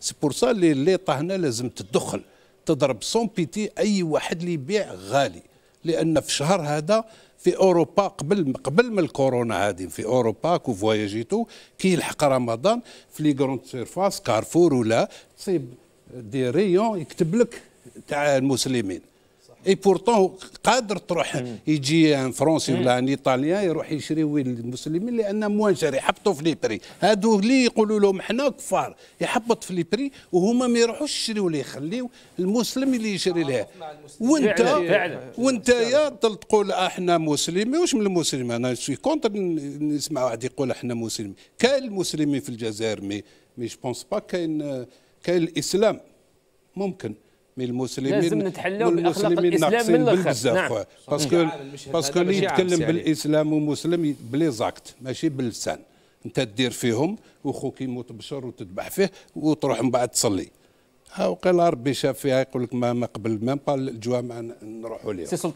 سي بور سا لي ليطا هنا لازم تدخل تضرب سون بيتي اي واحد اللي يبيع غالي لان في الشهر هذا في اوروبا قبل قبل من الكورونا هذه في اوروبا كو فواياجيتو كي يلحق رمضان في لي كروند سيرفاس كارفور ولا تصيب دي ريون يكتب لك تاع المسلمين اي بورتون قادر تروح يجي ان فرونسي ولا ان ايطاليا يروح يشري وين المسلمين لان موان شاري يحبطوا في لي بري هادو اللي يقولوا لهم حنا كفار يحبط في لي بري وهما ما يروحوش يشريوا ليه يخليوا المسلم اللي يشري ليه وانت وانت يا تقول احنا مسلمين واش من المسلمين انا سوي كونتر نسمع واحد يقول احنا مسلمين كاين المسلمين في الجزائر مي مي جو بونس با كاين كاين الاسلام ممكن مي المسلمين لازم نتحلوا والمسلمين ناقصين بالبزاف نعم. باسكو باسكو اللي يتكلم يعني. بالاسلام ومسلم بلي زاكت ماشي باللسان انت دير فيهم وخوك يموت بشر وتذبح فيه وتروح من بعد تصلي ها وقال ربي شاف فيها يقول لك ما قبل ميم با الجوامع نروحوا ليها